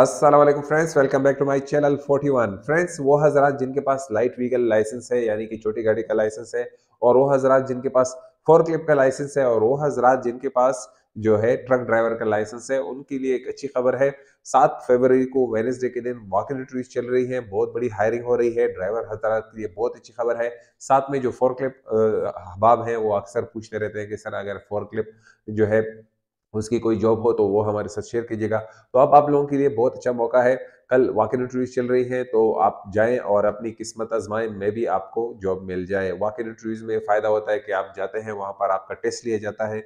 Aslam friends welcome back to my channel 41 friends वो हजरात जिनके पास लाइट व्हीकल लाइसेंस है यानी कि छोटी गाड़ी का लाइसेंस है और वो हजरात जिनके पास फोर क्लिप का लाइसेंस है और वो हजरात जिनके पास जो है ट्रक ड्राइवर का लाइसेंस है उनके लिए एक अच्छी खबर है सात फरवरी को वेनेसडे के दिन वॉक इन इंटरव्यूज चल रही है बहुत बड़ी हायरिंग हो रही है ड्राइवर हजरात के लिए बहुत अच्छी खबर है साथ में जो फोर क्लिप अहबाब हैं वो अक्सर पूछते रहते हैं कि सर अगर फोर क्लिप जो है उसकी कोई जॉब हो तो वो हमारे साथ शेयर कीजिएगा तो अब आप लोगों के लिए बहुत अच्छा मौका है कल वाकई इंटरव्यूज चल रही है तो आप जाएं और अपनी किस्मत आजमाएं में भी आपको जॉब मिल जाए वाकई इंटरव्यूज में फ़ायदा होता है कि आप जाते हैं वहाँ पर आपका टेस्ट लिया जाता है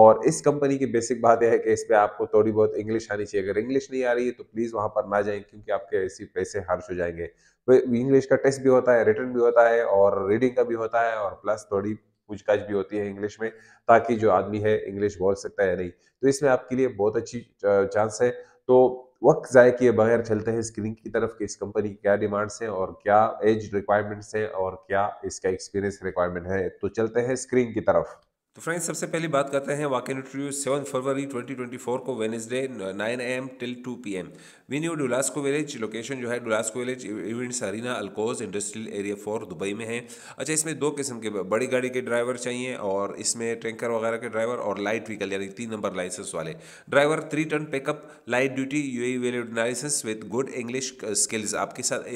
और इस कंपनी की बेसिक बात यह है कि इस पर आपको थोड़ी बहुत इंग्लिश आनी चाहिए अगर इंग्लिश नहीं आ रही है तो प्लीज़ वहाँ पर ना जाएं क्योंकि आपके ऐसे पैसे खर्च हो जाएंगे तो इंग्लिश का टेस्ट भी होता है रिटर्न भी होता है और रीडिंग का भी होता है और प्लस थोड़ी पूछताछ भी होती है इंग्लिश में ताकि जो आदमी है इंग्लिश बोल सकता है या नहीं तो इसमें आपके लिए बहुत अच्छी चांस है तो वक्त ज़ाय किए बगैर चलते हैं स्क्रीन की तरफ कि इस कंपनी की क्या डिमांड्स हैं और क्या एज रिक्वायरमेंट्स हैं और क्या इसका एक्सपीरियंस रिक्वायरमेंट है तो चलते हैं स्क्रीन की तरफ तो फ्रेंड्स सबसे पहले बात करते हैं वाकई इंटरव्यू सेवन फरवरी 2024 को Wednesday 9 AM till 2 PM new Dulsco Village location जो है Dulsco Village Events Arena Al Quoz Industrial Area four Dubai में है अच्छा इसमें दो किस्म के बड़ी गाड़ी के ड्राइवर चाहिए और इसमें टैंकर वगैरह के ड्राइवर और लाइट व्हीकल यानी तीन नंबर लाइसेंस वाले driver three ton pickup light duty U E valid license with good English skills आपके साथ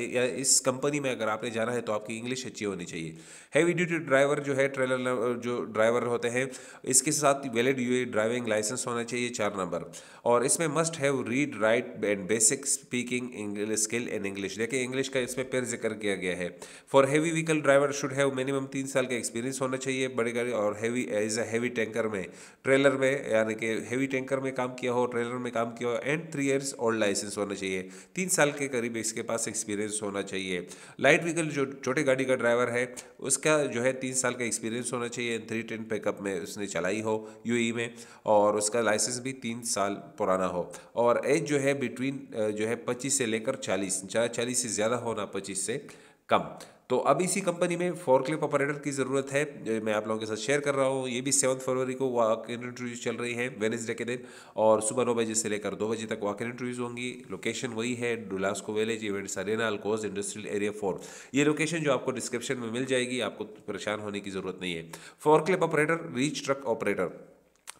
इस कंपनी में अगर आपने जाना है तो आपकी इंग्लिश अच्छी होनी चाहिए हैवी ड्यूटी ड्राइवर जो है ट्रेलर uh, जो ड्राइवर होते सकते हैं इसके साथ वैलिड यू ड्राइविंग लाइसेंस होना चाहिए चार नंबर और इसमें must have read write and basic speaking English skill in English देखिए इंग्लिश का इसमें पेर जिक्र किया गया है for heavy vehicle driver should have minimum तीन साल का एक्सपीरियंस होना चाहिए बड़ी गाड़ी और heavy as a heavy tanker में ट्रेलर में यानी कि हैवी टैंकर में काम किया हो ट्रेलर में काम किया हो and three years old license होना चाहिए तीन साल के करीब इसके पास एक्सपीरियंस होना चाहिए लाइट व्हीकल जो छोटे गाड़ी का ड्राइवर है उसका जो है तीन साल का एक्सपीरियंस होना चाहिए एंड थ्री टेन पिकअप में उसने चलाई हो यूएई e में और उसका लाइसेंस भी तीन साल पुराना हो और एज जो है बिटवीन जो है पच्चीस से लेकर चालीस चालीस से ज़्यादा होना पच्चीस से कम तो अब इसी कंपनी में फोर क्लिप ऑपरेटर की ज़रूरत है मैं आप लोगों के साथ शेयर कर रहा हूँ ये भी सेवन फरवरी को वाक इंटरव्यूज चल रही है वेनेसडे के दिन और सुबह नौ बजे से लेकर दो बजे तक इन इंटरव्यूज़ होंगी लोकेशन वही है Dulsco Village event arena Al Quoz Industrial Area four ये लोकेशन जो आपको डिस्क्रिप्शन में मिल जाएगी आपको परेशान होने की ज़रूरत नहीं है forklift operator reach truck operator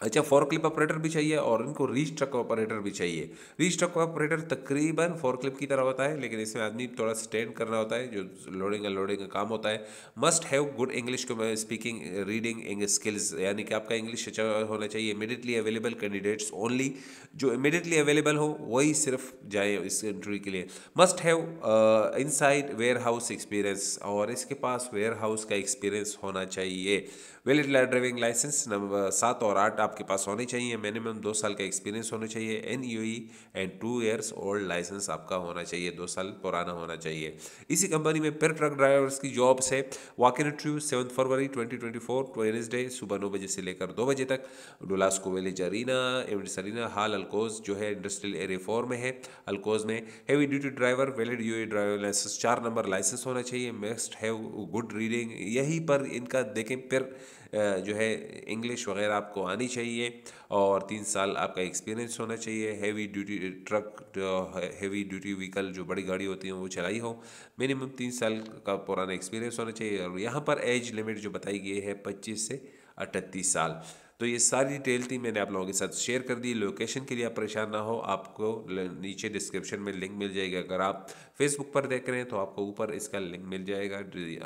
अच्छा फोर क्लिप ऑपरेटर भी चाहिए और इनको रीच ट्रक ऑपरेटर भी चाहिए रीच ट्रक ऑपरेटर तकरीबन फोर क्लिप की तरह होता है लेकिन इसमें आदमी थोड़ा स्टैंड करना होता है जो लोडिंग लोडिंग का काम होता है must have good English speaking reading इंग स्किल्स यानी कि आपका इंग्लिश अच्छा होना चाहिए इमिडिएटली अवेलेबल कैंडिडेट्स ओनली जो इमिडिएटली अवेलेबल हो वही सिर्फ जाए इस इंटरव्यू के लिए must have inside warehouse experience और इसके पास वेयर हाउस का एक्सपीरियंस होना चाहिए वैलिड ड्राइविंग लाइसेंस नंबर सात और आठ आपके पास होने चाहिए मिनिमम दो साल का एक्सपीरियंस होना चाहिए N U E and two years old license आपका होना चाहिए दो साल पुराना होना चाहिए इसी कंपनी में पेर ट्रक ड्राइवर्स की जॉब्स है walk in through seven February twenty twenty four Wednesday सुबह नौ बजे से लेकर दो बजे तक डोलास्को विलेज अरीना एवं सरीना हाल अल्कोज जो है इंडस्ट्रियल एरिया फोर में है अल्कोज में heavy duty driver valid U driver license चार नंबर लाइसेंस होना चाहिए मेस्ट हैव गुड रीडिंग यहीं पर इनका देखें पेर जो है इंग्लिश वगैरह आपको आनी चाहिए और तीन साल आपका एक्सपीरियंस होना चाहिए heavy duty truck heavy duty vehicle जो बड़ी गाड़ी होती है वो चलाई हो मिनिमम तीन साल का पुराना एक्सपीरियंस होना चाहिए और यहाँ पर एज लिमिट जो बताई गई है पच्चीस से अठतीस साल तो ये सारी डिटेल थी मैंने आप लोगों के साथ शेयर कर दी लोकेशन के लिए आप परेशान ना हो आपको नीचे डिस्क्रिप्शन में लिंक मिल जाएगा अगर आप फेसबुक पर देख रहे हैं तो आपको ऊपर इसका लिंक मिल जाएगा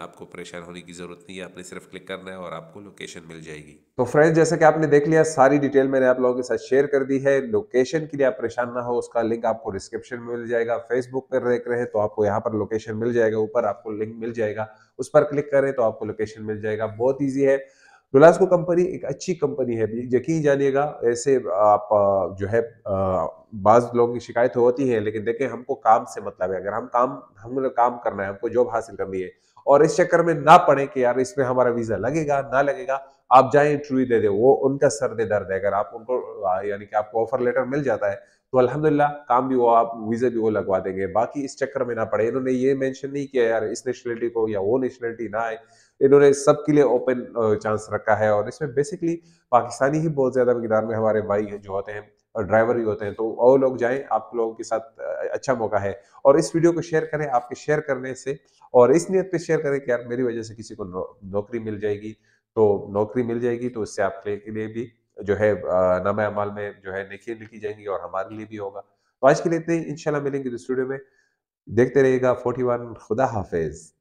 आपको परेशान होने की ज़रूरत नहीं है आपने सिर्फ क्लिक करना है और आपको लोकेशन मिल जाएगी तो फ्रेंड्स जैसे कि आपने देख लिया सारी डिटेल मैंने आप लोगों के साथ शेयर कर दी है लोकेशन के लिए आप परेशान ना हो उसका लिंक आपको डिस्क्रिप्शन में मिल जाएगा फेसबुक पर देख रहे हैं तो आपको यहाँ पर लोकेशन मिल जाएगा ऊपर आपको लिंक मिल जाएगा उस पर क्लिक करें तो आपको लोकेशन मिल जाएगा बहुत ईजी है को कंपनी एक अच्छी कंपनी है यकीन जानिएगा ऐसे आप जो है बाज लोगों की शिकायत होती है लेकिन देखें हमको काम से मतलब है अगर हम काम हम काम करना है हमको जॉब हासिल करनी है और इस चक्कर में ना पड़े कि यार इसमें हमारा वीजा लगेगा ना लगेगा आप जाए इंटरव्यू दे दे वो उनका सर दे दर्द है अगर आप उनको यानी कि आपको ऑफर लेटर मिल जाता है तो अल्हम्दुलिल्लाह काम भी वो आप वीज़ा भी वो लगवा देंगे बाकी इस चक्कर में ना पड़े इन्होंने ये मेंशन नहीं किया यार इस नेशनलिटी को या वो नेशनलिटी ना आए इन्होंने सबके लिए ओपन चांस रखा है और इसमें बेसिकली पाकिस्तानी ही बहुत ज़्यादा मकदार में हमारे भाई जो होते हैं ड्राइवर भी होते हैं तो और लोग जाए आप लोगों के साथ अच्छा मौका है और इस वीडियो को शेयर करें आपके शेयर करने से और इस नियत पे शेयर करें कि यार मेरी वजह से किसी को नौकरी मिल जाएगी तो नौकरी मिल जाएगी तो उससे आपके लिए भी जो है नामा अमाल में जो है नेकियाँ लिखी जाएंगी और हमारे लिए भी होगा तो आज के लिए इतने ही इनशाला मिलेंगे स्टूडियो में देखते रहिएगा फोर्टी वन खुदा हाफिज़